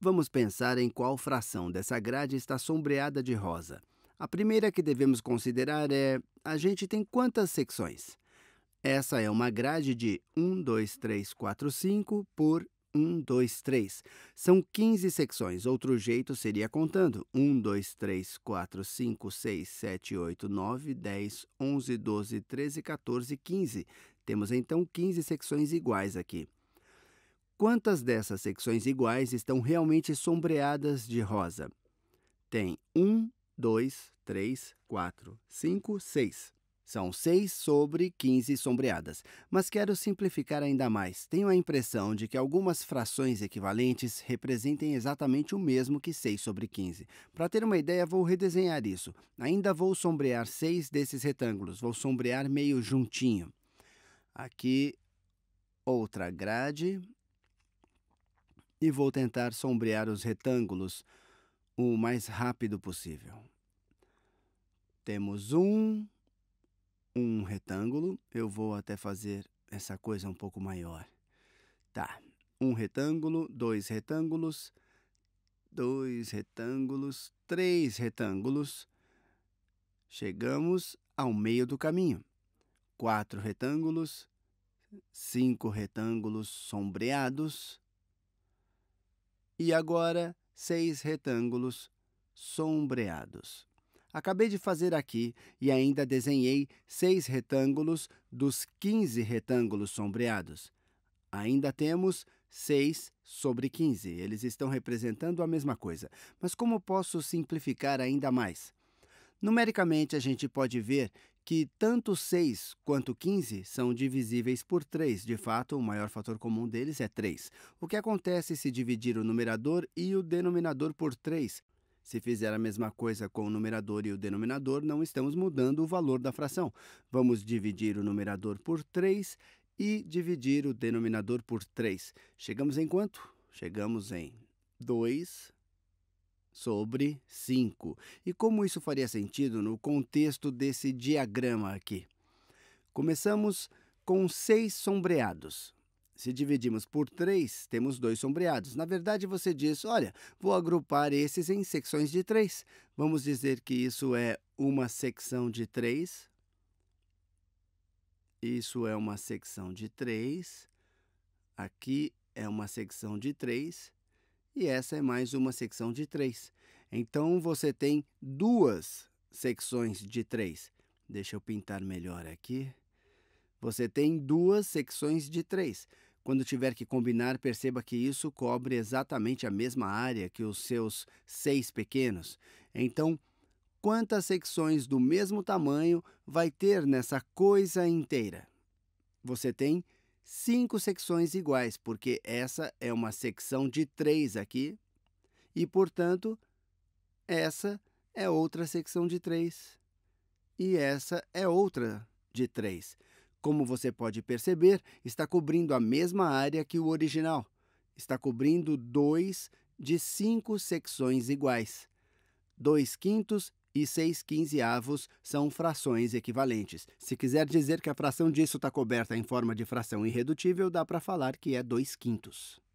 Vamos pensar em qual fração dessa grade está sombreada de rosa. A primeira que devemos considerar é: a gente tem quantas secções? Essa é uma grade de 1, 2, 3, 4, 5 por 1, 2, 3. São 15 secções. Outro jeito seria contando: 1, 2, 3, 4, 5, 6, 7, 8, 9, 10, 11, 12, 13, 14, 15. Temos então 15 secções iguais aqui. Quantas dessas secções iguais estão realmente sombreadas de rosa? Tem 1, 2, 3, 4, 5, 6. São 6 sobre 15 sombreadas, mas quero simplificar ainda mais. Tenho a impressão de que algumas frações equivalentes representem exatamente o mesmo que 6 sobre 15. Para ter uma ideia, vou redesenhar isso. Ainda vou sombrear 6 desses retângulos, vou sombrear meio juntinho. Aqui, outra grade, e vou tentar sombrear os retângulos o mais rápido possível. Temos um, um retângulo. Eu vou até fazer essa coisa um pouco maior. Tá. Um retângulo, dois retângulos, dois retângulos, três retângulos. Chegamos ao meio do caminho. Quatro retângulos, cinco retângulos sombreados, e agora seis retângulos sombreados. Acabei de fazer aqui e ainda desenhei seis retângulos dos 15 retângulos sombreados. Ainda temos 6 sobre 15. Eles estão representando a mesma coisa. Mas como posso simplificar ainda mais? Numericamente, a gente pode ver que tanto 6 quanto 15 são divisíveis por 3. De fato, o maior fator comum deles é 3. O que acontece se dividir o numerador e o denominador por 3? Se fizer a mesma coisa com o numerador e o denominador, não estamos mudando o valor da fração. Vamos dividir o numerador por 3 e dividir o denominador por 3. Chegamos em quanto? Chegamos em 2 sobre 5. E como isso faria sentido no contexto desse diagrama aqui? Começamos com seis sombreados. Se dividimos por três, temos dois sombreados. Na verdade, você diz: olha, vou agrupar esses em secções de três. Vamos dizer que isso é uma secção de três. Isso é uma secção de três. Aqui é uma secção de três e essa é mais uma secção de três. Então você tem duas secções de três. Deixa eu pintar melhor aqui. Você tem duas secções de três. Quando tiver que combinar, perceba que isso cobre exatamente a mesma área que os seus seis pequenos. Então, quantas secções do mesmo tamanho vai ter nessa coisa inteira? Você tem cinco secções iguais, porque essa é uma secção de três aqui, e, portanto, essa é outra secção de três, e essa é outra de três. Como você pode perceber, está cobrindo a mesma área que o original. Está cobrindo dois de cinco secções iguais. 2 quintos e 6 quinzeavos são frações equivalentes. Se quiser dizer que a fração disso está coberta em forma de fração irredutível, dá para falar que é 2 quintos.